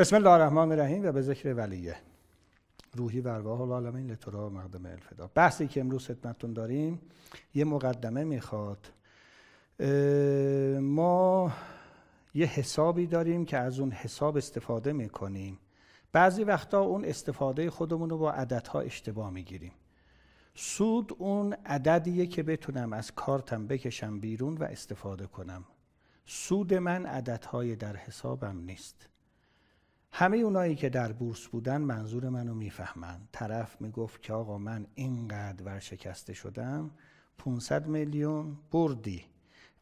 بسم الله الرحمن الرحیم و به ذکر ولیه روحی و العالمین لترا و مقدم الفدا بحثی که امروز خدمتتون داریم یه مقدمه میخواد ما یه حسابی داریم که از اون حساب استفاده میکنیم بعضی وقتا اون استفاده خودمون رو با عددها اشتباه میگیریم سود اون عددیه که بتونم از کارتم بکشم بیرون و استفاده کنم سود من عددهای در حسابم نیست همه اونایی که در بورس بودن منظور منو میفهمن طرف میگفت که آقا من اینقدر ورشکسته شدم 500 میلیون بردی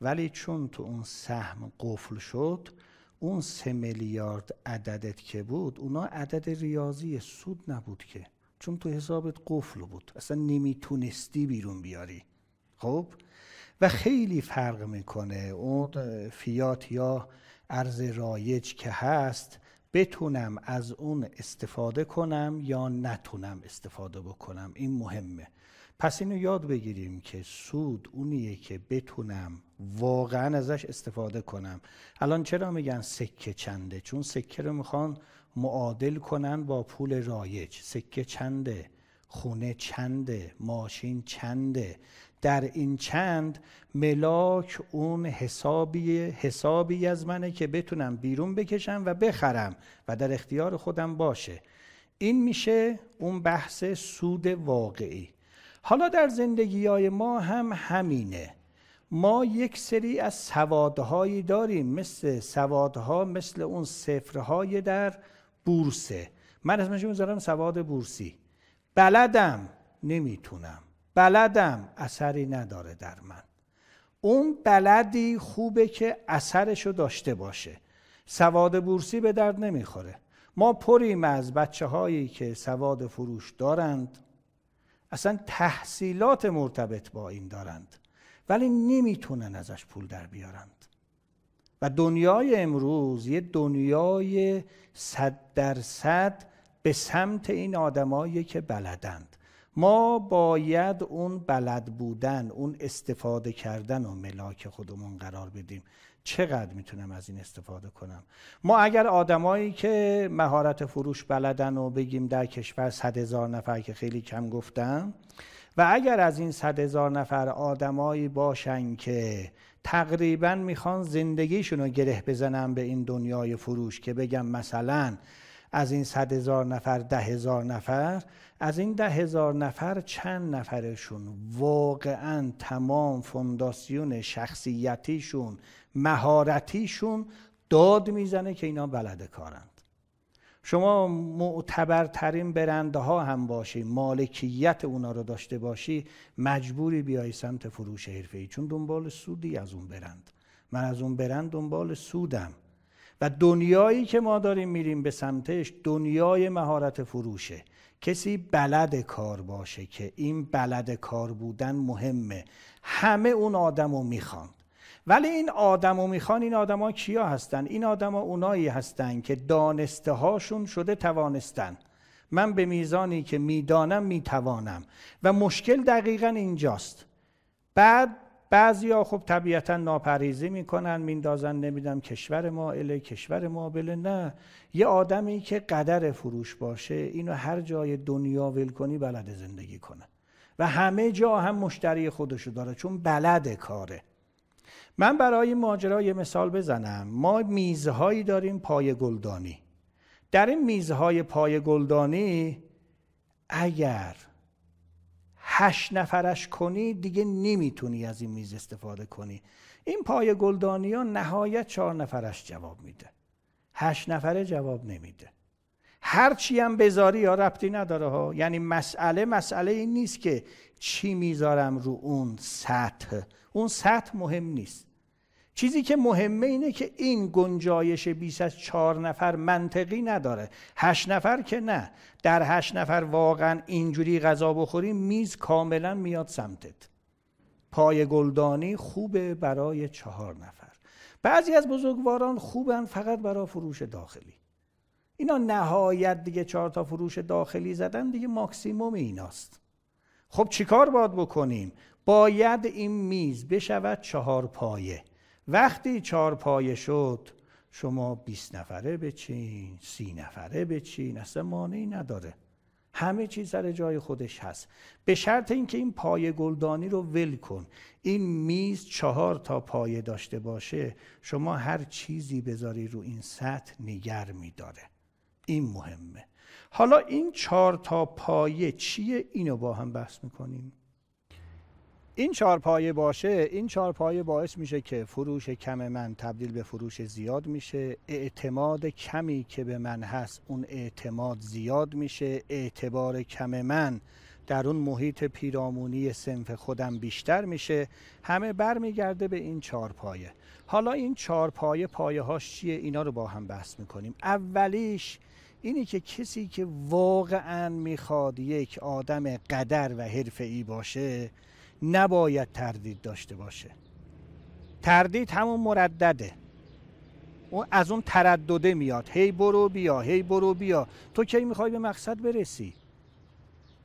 ولی چون تو اون سهم قفل شد اون سه میلیارد عددت که بود اونا عدد ریاضی سود نبود که چون تو حسابت قفل بود اصلا نمیتونستی بیرون بیاری خب و خیلی فرق میکنه اون فیات یا ارز رایج که هست بتونم از اون استفاده کنم یا نتونم استفاده بکنم این مهمه پس اینو یاد بگیریم که سود اونیه که بتونم واقعا ازش استفاده کنم الان چرا میگن سکه چنده چون سکه رو میخوان معادل کنن با پول رایج سکه چنده خونه چنده ماشین چنده در این چند ملاک اون حسابی حسابی از منه که بتونم بیرون بکشم و بخرم و در اختیار خودم باشه این میشه اون بحث سود واقعی حالا در زندگی های ما هم همینه ما یک سری از سوادهایی داریم مثل سوادها مثل اون صفرهای در بورسه من اسمش میذارم سواد بورسی بلدم نمیتونم بلدم اثری نداره در من اون بلدی خوبه که اثرشو داشته باشه سواد بورسی به درد نمیخوره ما پریم از بچه هایی که سواد فروش دارند اصلا تحصیلات مرتبط با این دارند ولی نمیتونن ازش پول در بیارند و دنیای امروز یه دنیای صد درصد به سمت این آدمایی که بلدند ما باید اون بلد بودن اون استفاده کردن و ملاک خودمون قرار بدیم چقدر میتونم از این استفاده کنم ما اگر آدمایی که مهارت فروش بلدن و بگیم در کشور صد هزار نفر که خیلی کم گفتم و اگر از این صد هزار نفر آدمایی باشن که تقریبا میخوان زندگیشون رو گره بزنن به این دنیای فروش که بگم مثلا از این صد هزار نفر ده هزار نفر از این ده هزار نفر چند نفرشون واقعا تمام فونداسیون شخصیتیشون مهارتیشون داد میزنه که اینا بلد کارند شما معتبرترین برنده ها هم باشی مالکیت اونا رو داشته باشی مجبوری بیای سمت فروش حرفه ای چون دنبال سودی از اون برند من از اون برند دنبال سودم و دنیایی که ما داریم میریم به سمتش دنیای مهارت فروشه کسی بلد کار باشه که این بلد کار بودن مهمه همه اون آدم رو میخوان ولی این آدم رو میخوان این آدما کیا هستن این آدما اونایی هستن که دانسته هاشون شده توانستن من به میزانی که میدانم میتوانم و مشکل دقیقا اینجاست بعد ها خب طبیعتا ناپریزی میکنن میندازن نمیدم کشور ما کشور ما بله، نه یه آدمی که قدر فروش باشه اینو هر جای دنیا ول کنی بلد زندگی کنه و همه جا هم مشتری خودشو داره چون بلد کاره من برای ماجرا یه مثال بزنم ما میزهایی داریم پای گلدانی در این میزهای پای گلدانی اگر هشت نفرش کنی دیگه نمیتونی از این میز استفاده کنی این پای گلدانی ها نهایت چهار نفرش جواب میده هشت نفره جواب نمیده هر چی هم بذاری یا ربطی نداره ها یعنی مسئله مسئله این نیست که چی میذارم رو اون سطح اون سطح مهم نیست چیزی که مهمه اینه که این گنجایش 20 از چهار نفر منطقی نداره 8 نفر که نه در هشت نفر واقعا اینجوری غذا بخوریم میز کاملا میاد سمتت پای گلدانی خوبه برای چهار نفر بعضی از بزرگواران خوبن فقط برای فروش داخلی اینا نهایت دیگه چهار تا فروش داخلی زدن دیگه ماکسیموم ایناست خب چیکار باید بکنیم باید این میز بشود چهار پایه وقتی چهار پایه شد شما 20 نفره بچین سی نفره بچین اصلا مانعی نداره همه چیز سر جای خودش هست به شرط اینکه این پایه گلدانی رو ول کن این میز چهار تا پایه داشته باشه شما هر چیزی بذاری رو این سطح نگر میداره این مهمه حالا این چهار تا پایه چیه اینو با هم بحث میکنیم این پایه باشه این پایه باعث میشه که فروش کم من تبدیل به فروش زیاد میشه اعتماد کمی که به من هست اون اعتماد زیاد میشه اعتبار کم من در اون محیط پیرامونی سنف خودم بیشتر میشه همه برمیگرده به این چارپایه حالا این چهار پایه هاش چیه اینا رو با هم بحث میکنیم اولیش اینی که کسی که واقعا میخواد یک آدم قدر و ای باشه نباید تردید داشته باشه تردید همون مردده اون از اون تردده میاد هی برو بیا هی برو بیا تو کی میخوای به مقصد برسی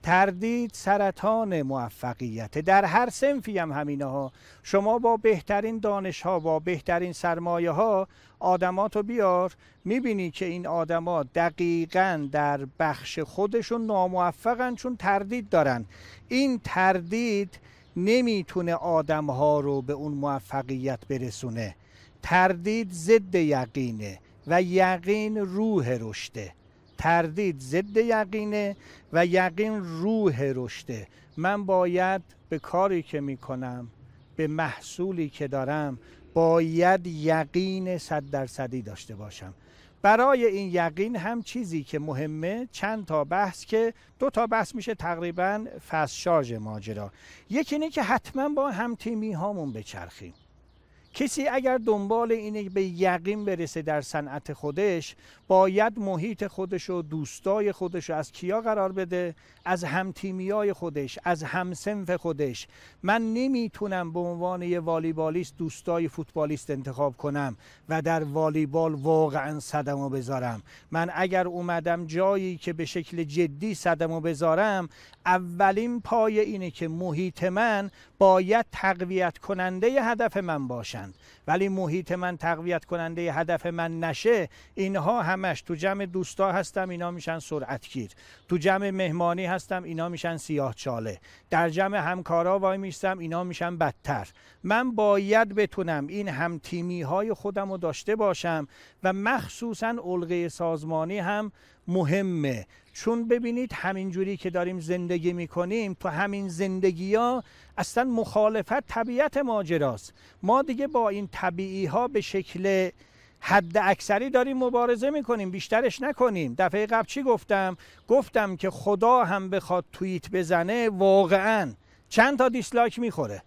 تردید سرطان موفقیت در هر سنفی هم همینه ها شما با بهترین دانش ها با بهترین سرمایه ها آدماتو بیار میبینی که این آدما دقیقا در بخش خودشون ناموفقن چون تردید دارن این تردید نمیتونه آدم ها رو به اون موفقیت برسونه تردید ضد یقینه و یقین روح رشده تردید ضد یقینه و یقین روح رشده من باید به کاری که میکنم به محصولی که دارم باید یقین صد درصدی داشته باشم برای این یقین هم چیزی که مهمه چند تا بحث که دو تا بحث میشه تقریبا فسشاج ماجرا یکی اینه که حتما با هم تیمی هامون بچرخیم کسی اگر دنبال اینه به یقین برسه در صنعت خودش باید محیط خودش و دوستای خودش رو از کیا قرار بده از همتیمیای خودش از همسنف خودش من نمیتونم به عنوان یه والیبالیست دوستای فوتبالیست انتخاب کنم و در والیبال واقعا صدمو بذارم من اگر اومدم جایی که به شکل جدی و بذارم اولین پای اینه که محیط من باید تقویت کننده هدف من باشه. ولی محیط من تقویت کننده هدف من نشه اینها همش تو جمع دوستا هستم اینا میشن سرعتگیر تو جمع مهمانی هستم اینا میشن سیاه چاله در جمع همکارا وای میستم اینا میشن بدتر من باید بتونم این هم تیمی های خودم رو داشته باشم و مخصوصا الگه سازمانی هم مهمه چون ببینید همین جوری که داریم زندگی میکنیم تو همین زندگی ها اصلا مخالفت طبیعت ماجراست ما دیگه با این طبیعی ها به شکل حد اکثری داریم مبارزه میکنیم بیشترش نکنیم دفعه قبل چی گفتم گفتم که خدا هم بخواد توییت بزنه واقعا چند تا دیسلایک میخوره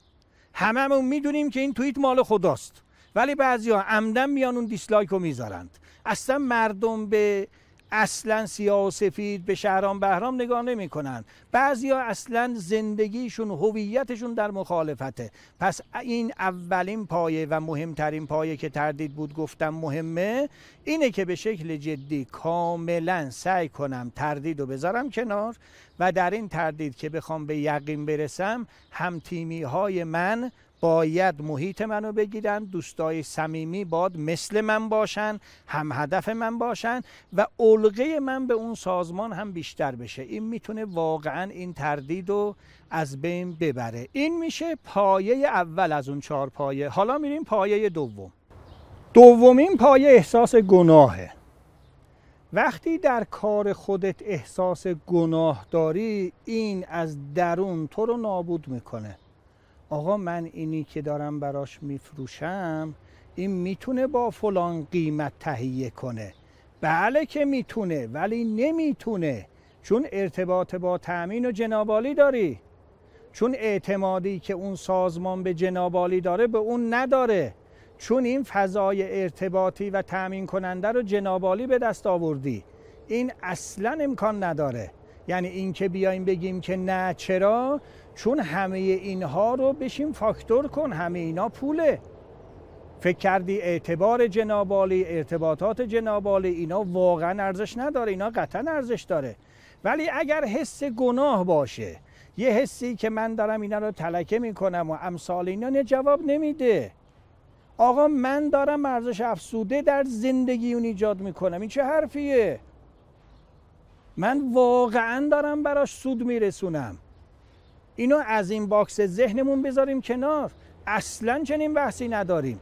هممون میدونیم که این توییت مال خداست ولی ها عمدن میان اون دیسلایک رو میذارند اصلا مردم به اصلا سیاه و سفید به شهرام بهرام نگاه بعضی بعضیا اصلا زندگیشون هویتشون در مخالفته پس این اولین پایه و مهمترین پایه که تردید بود گفتم مهمه اینه که به شکل جدی کاملا سعی کنم تردید و بذارم کنار و در این تردید که بخوام به یقین برسم هم تیمی های من باید محیط منو بگیرن دوستای صمیمی باید مثل من باشن هم هدف من باشن و علقه من به اون سازمان هم بیشتر بشه این میتونه واقعا این تردید رو از بین ببره این میشه پایه اول از اون چهار پایه حالا میریم پایه دوم دومین پایه احساس گناهه وقتی در کار خودت احساس گناه داری این از درون تو رو نابود میکنه آقا من اینی که دارم براش میفروشم این میتونه با فلان قیمت تهیه کنه بله که میتونه ولی نمیتونه چون ارتباط با تأمین و جنابالی داری چون اعتمادی که اون سازمان به جنابالی داره به اون نداره چون این فضای ارتباطی و تأمین کننده رو جنابالی به دست آوردی این اصلا امکان نداره یعنی اینکه بیایم بگیم که نه چرا چون همه اینها رو بشیم فاکتور کن همه اینا پوله فکر کردی اعتبار جنابالی ارتباطات جنابالی اینا واقعا ارزش نداره اینا قطعا ارزش داره ولی اگر حس گناه باشه یه حسی که من دارم اینا رو تلکه میکنم و امثال اینا جواب نمیده آقا من دارم ارزش افسوده در زندگی اون ایجاد میکنم این چه حرفیه من واقعا دارم براش سود میرسونم اینو از این باکس ذهنمون بذاریم کنار اصلا چنین بحثی نداریم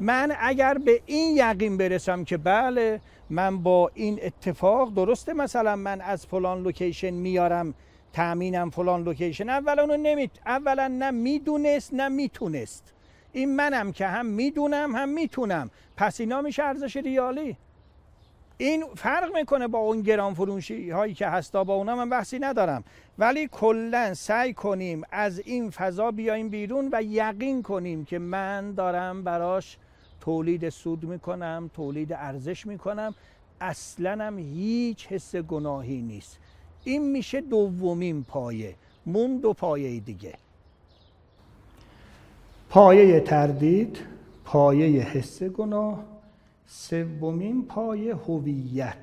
من اگر به این یقین برسم که بله من با این اتفاق درسته مثلا من از فلان لوکیشن میارم تامینم فلان لوکیشن اولا اونو نمی اولا نه میدونست نه میتونست این منم که هم میدونم هم میتونم پس اینا میشه ارزش ریالی این فرق میکنه با اون گران فروشی هایی که هستا با اونا من بحثی ندارم ولی کلا سعی کنیم از این فضا بیایم بیرون و یقین کنیم که من دارم براش تولید سود میکنم تولید ارزش میکنم اصلا هم هیچ حس گناهی نیست این میشه دومین پایه مون دو پایه دیگه پایه تردید پایه حس گناه سومین پای هویت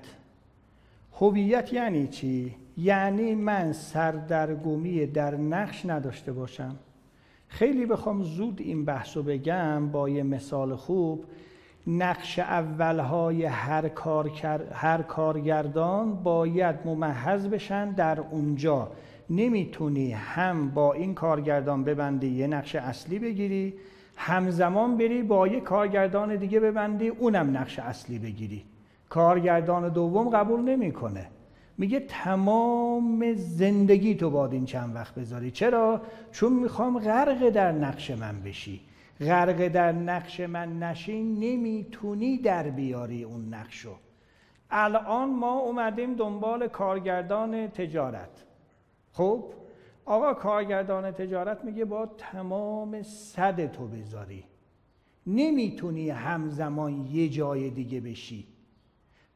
هویت یعنی چی یعنی من سردرگمی در نقش نداشته باشم خیلی بخوام زود این بحثو بگم با یه مثال خوب نقش اولهای هر, کار هر کارگردان باید ممحض بشن در اونجا نمیتونی هم با این کارگردان ببندی یه نقش اصلی بگیری همزمان بری با یه کارگردان دیگه ببندی اونم نقش اصلی بگیری کارگردان دوم قبول نمیکنه میگه تمام زندگی تو باید این چند وقت بذاری چرا چون میخوام غرق در نقش من بشی غرق در نقش من نشین نمیتونی در بیاری اون نقشو الان ما اومدیم دنبال کارگردان تجارت خب آقا کارگردان تجارت میگه با تمام صد تو بذاری نمیتونی همزمان یه جای دیگه بشی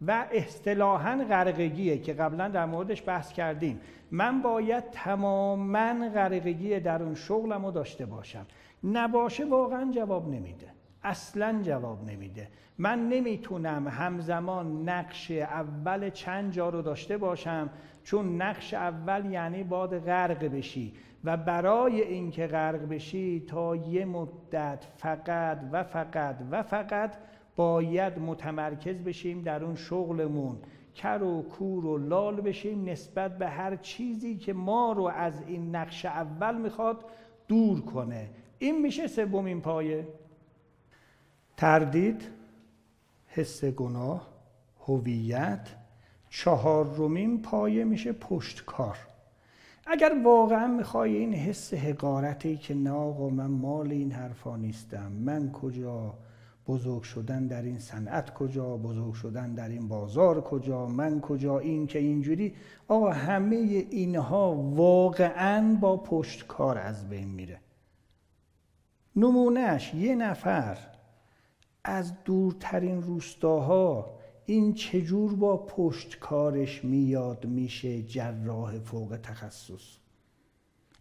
و اصطلاحا غرقگیه که قبلا در موردش بحث کردیم من باید تماما غرقگی در اون شغلم رو داشته باشم نباشه واقعا جواب نمیده اصلا جواب نمیده من نمیتونم همزمان نقش اول چند جا رو داشته باشم چون نقش اول یعنی باد غرق بشی و برای اینکه غرق بشی تا یه مدت فقط و فقط و فقط باید متمرکز بشیم در اون شغلمون کر و کور و لال بشیم نسبت به هر چیزی که ما رو از این نقش اول میخواد دور کنه این میشه سومین پایه تردید حس گناه هویت چهارمین پایه میشه پشتکار اگر واقعا میخوای این حس حقارتی که نه آقا من مال این حرفا نیستم من کجا بزرگ شدن در این صنعت کجا بزرگ شدن در این بازار کجا من کجا این که اینجوری آقا همه اینها واقعا با پشتکار از بین میره نمونهش یه نفر از دورترین روستاها این چجور با پشتکارش میاد میشه جراح فوق تخصص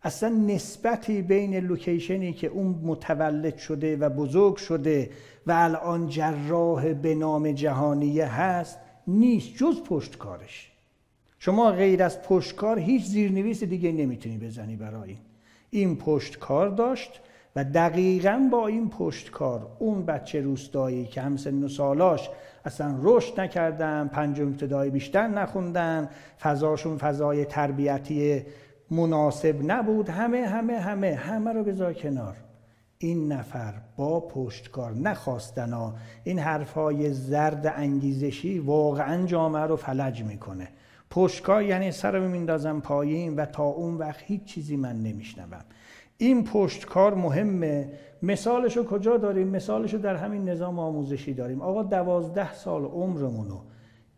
اصلا نسبتی بین لوکیشنی که اون متولد شده و بزرگ شده و الان جراح به نام جهانیه هست نیست جز پشتکارش شما غیر از پشتکار هیچ زیرنویس دیگه نمیتونی بزنی برای این این پشتکار داشت و دقیقا با این پشتکار اون بچه روستایی که همسن و سالاش اصلا رشد نکردن پنجم ابتدایی بیشتر نخوندن فضاشون فضای تربیتی مناسب نبود همه همه همه همه رو بذار کنار این نفر با پشتکار نخواستن ها این های زرد انگیزشی واقعا جامعه رو فلج میکنه پشتکار یعنی سر رو میندازم پایین و تا اون وقت هیچ چیزی من نمیشنوم این پشت کار مهمه مثالشو کجا داریم مثالشو در همین نظام آموزشی داریم آقا دوازده سال عمرمونو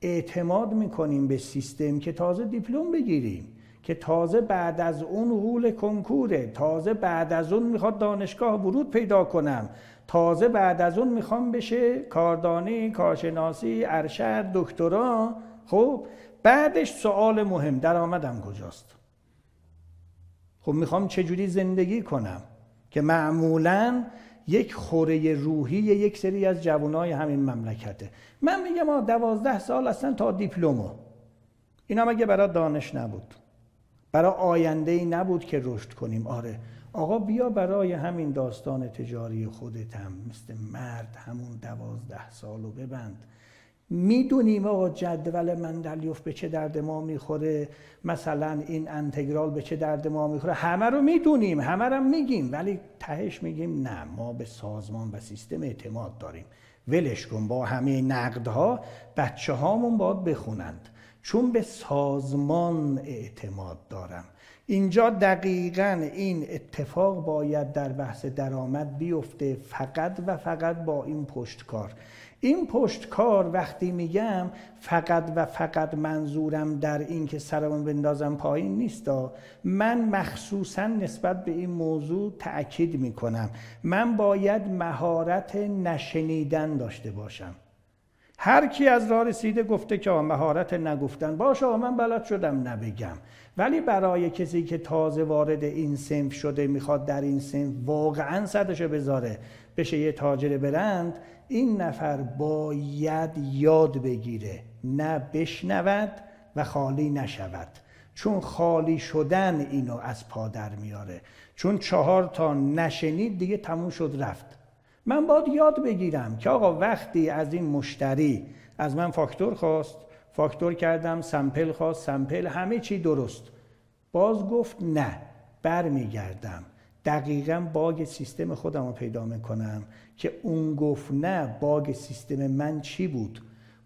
اعتماد میکنیم به سیستم که تازه دیپلم بگیریم که تازه بعد از اون غول کنکوره تازه بعد از اون میخواد دانشگاه ورود پیدا کنم تازه بعد از اون میخوام بشه کاردانی کارشناسی ارشد دکترا خب بعدش سوال مهم درآمدم کجاست خب میخوام چجوری زندگی کنم که معمولا یک خوره روحی یک سری از جوانای همین مملکته من میگم ما دوازده سال اصلا تا دیپلمو اینا مگه برای دانش نبود برای آینده ای نبود که رشد کنیم آره آقا بیا برای همین داستان تجاری خودت هم مثل مرد همون دوازده سالو ببند میدونیم آقا جدول مندلیوف به چه درد ما میخوره مثلا این انتگرال به چه درد ما میخوره همه رو میدونیم همه رو میگیم ولی تهش میگیم نه ما به سازمان و سیستم اعتماد داریم ولش کن با همه نقدها بچه هامون باید بخونند چون به سازمان اعتماد دارم اینجا دقیقا این اتفاق باید در بحث درآمد بیفته فقط و فقط با این پشتکار این کار وقتی میگم فقط و فقط منظورم در این که سرمون بندازم پایین نیست من مخصوصا نسبت به این موضوع تأکید میکنم من باید مهارت نشنیدن داشته باشم هر کی از راه رسیده گفته که مهارت نگفتن باشه من بلد شدم نبگم ولی برای کسی که تازه وارد این سنف شده میخواد در این سنف واقعا صدشو بذاره بشه یه تاجر برند این نفر باید یاد بگیره نه بشنود و خالی نشود چون خالی شدن اینو از پادر میاره چون چهار تا نشنید دیگه تموم شد رفت من باید یاد بگیرم که آقا وقتی از این مشتری از من فاکتور خواست فاکتور کردم سمپل خواست سمپل همه چی درست باز گفت نه برمیگردم دقیقا باگ سیستم خودم رو پیدا میکنم که اون گفت نه باگ سیستم من چی بود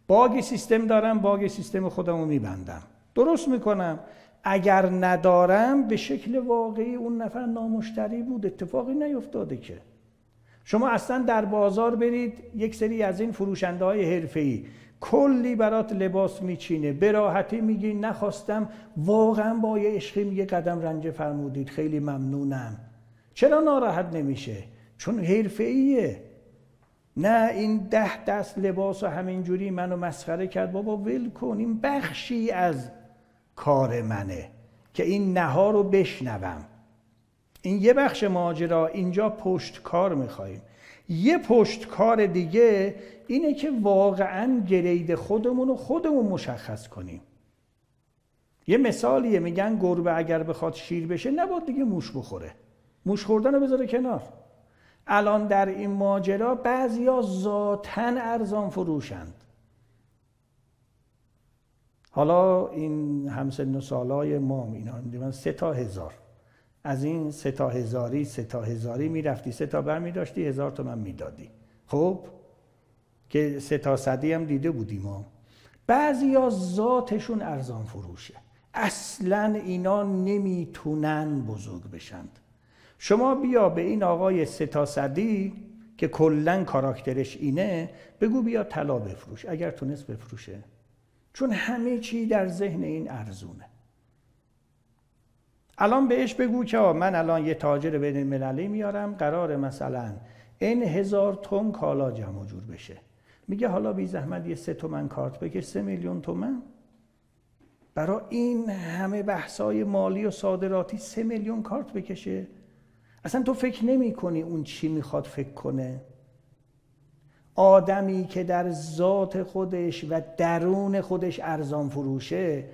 باگ سیستم دارم باگ سیستم خودم رو میبندم درست میکنم اگر ندارم به شکل واقعی اون نفر نامشتری بود اتفاقی نیفتاده که شما اصلا در بازار برید یک سری از این فروشنده های حرفه‌ای کلی برات لباس میچینه به میگی نخواستم واقعا با یه عشقی میگه قدم رنج فرمودید خیلی ممنونم چرا ناراحت نمیشه چون حرفه ایه نه این ده دست لباس و همینجوری منو مسخره کرد بابا ول کن این بخشی از کار منه که این نها رو بشنوم این یه بخش ماجرا اینجا پشت کار میخواییم یه پشت کار دیگه اینه که واقعا گرید خودمون رو خودمون مشخص کنیم یه مثالیه میگن گربه اگر بخواد شیر بشه نباید دیگه موش بخوره موش خوردن رو بذاره کنار الان در این ماجرا ها ذاتن ارزان فروشند حالا این همسن و سالای ما اینا من سه تا هزار از این سه تا هزاری سه تا هزاری میرفتی سه تا برمی داشتی هزار تومن میدادی خب که سه تا صدی هم دیده بودیم ما بعضی ها ذاتشون ارزان فروشه اصلا اینا نمیتونن بزرگ بشند شما بیا به این آقای ستاسدی که کلا کاراکترش اینه بگو بیا طلا بفروش اگر تونست بفروشه چون همه چی در ذهن این ارزونه الان بهش بگو که من الان یه تاجر بین المللی میارم قرار مثلا این هزار تن کالا جمع جور بشه میگه حالا بی زحمت یه سه تومن کارت بکش سه میلیون تومن برای این همه بحثای مالی و صادراتی سه میلیون کارت بکشه اصلا تو فکر نمی کنی اون چی میخواد فکر کنه آدمی که در ذات خودش و درون خودش ارزان فروشه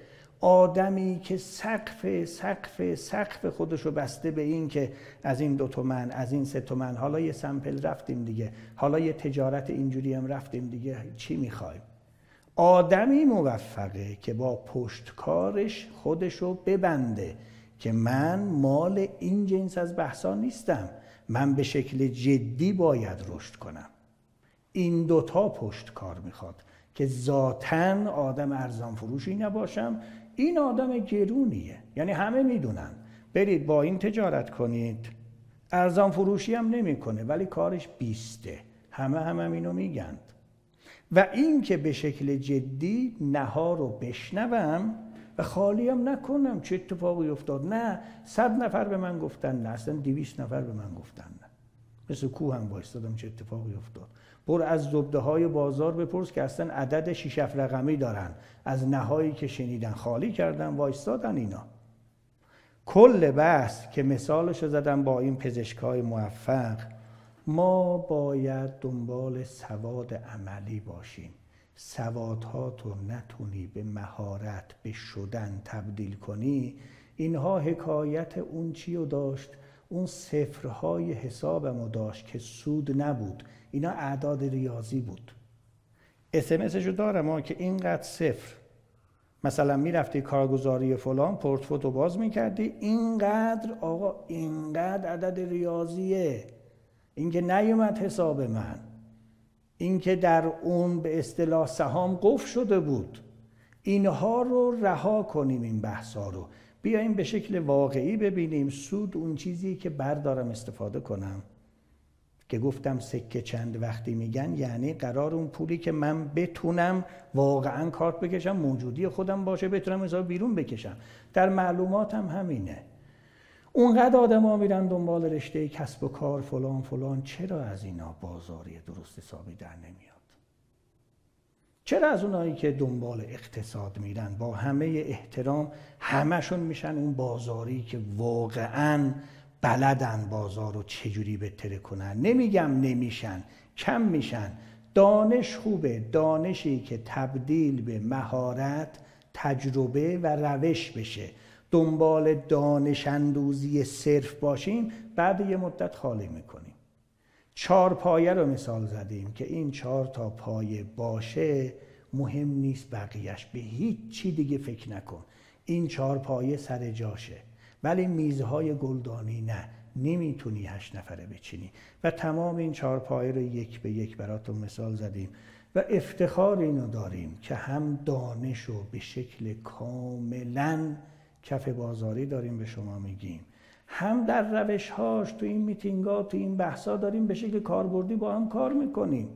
آدمی که سقف سقف سقف خودش رو بسته به این که از این دو تومن از این سه تومن حالا یه سمپل رفتیم دیگه حالا یه تجارت اینجوری هم رفتیم دیگه چی میخوایم آدمی موفقه که با پشتکارش خودش رو ببنده که من مال این جنس از بحثا نیستم من به شکل جدی باید رشد کنم این دوتا پشت کار میخواد که ذاتا آدم ارزان فروشی نباشم این آدم گرونیه یعنی همه میدونن برید با این تجارت کنید ارزان فروشی هم نمیکنه ولی کارش بیسته همه هم, هم اینو میگن و این که به شکل جدی نهارو رو بشنوم و خالی هم نکنم چه اتفاقی افتاد نه صد نفر به من گفتن نه اصلا دویست نفر به من گفتن نه مثل کوه هم بایستادم چه اتفاقی افتاد بر از زبده های بازار بپرس که اصلا عدد شیشف رقمی دارن از نهایی که شنیدن خالی کردن وایستادن اینا کل بحث که مثالش زدم با این پزشکای موفق ما باید دنبال سواد عملی باشیم سوادها نتونی به مهارت به شدن تبدیل کنی اینها حکایت اون چی رو داشت اون صفرهای حسابم رو داشت که سود نبود اینا اعداد ریاضی بود اسمسش رو دارم ها که اینقدر صفر مثلا میرفتی کارگزاری فلان رو باز میکردی اینقدر آقا اینقدر عدد ریاضیه اینکه نیومد حساب من اینکه در اون به اصطلاح سهام قف شده بود اینها رو رها کنیم این ها رو بیایم به شکل واقعی ببینیم سود اون چیزی که بردارم استفاده کنم که گفتم سکه چند وقتی میگن یعنی قرار اون پولی که من بتونم واقعا کارت بکشم موجودی خودم باشه بتونم حساب بیرون بکشم در معلومات هم همینه اونقدر آدما میرن دنبال رشته کسب و کار فلان فلان چرا از اینا بازاری درست حسابی در نمیاد چرا از اونایی که دنبال اقتصاد میرن با همه احترام همشون میشن اون بازاری که واقعا بلدن بازار رو چجوری بتره کنن نمیگم نمیشن کم میشن دانش خوبه دانشی که تبدیل به مهارت تجربه و روش بشه دنبال دانش اندوزی صرف باشیم بعد یه مدت خالی میکنیم چهار پایه رو مثال زدیم که این چهار تا پایه باشه مهم نیست بقیهش به هیچ چی دیگه فکر نکن این چهار پایه سر جاشه ولی میزهای گلدانی نه نمیتونی هشت نفره بچینی و تمام این چهار پایه رو یک به یک براتون مثال زدیم و افتخار اینو داریم که هم دانش رو به شکل کاملا کف بازاری داریم به شما میگیم هم در روش هاش تو این میتینگ ها تو این بحث داریم به شکل کاربردی با هم کار میکنیم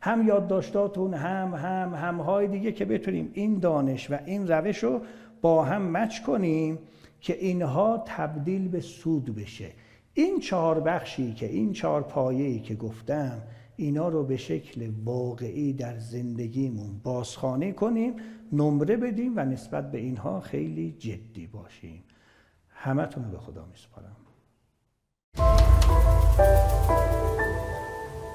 هم یادداشتاتون هم هم های دیگه که بتونیم این دانش و این روش رو با هم مچ کنیم که اینها تبدیل به سود بشه این چهار بخشی که این چهار پایه‌ای که گفتم اینا رو به شکل واقعی در زندگیمون بازخانه کنیم نمره بدیم و نسبت به اینها خیلی جدی باشیم همتون رو به خدا میسپارم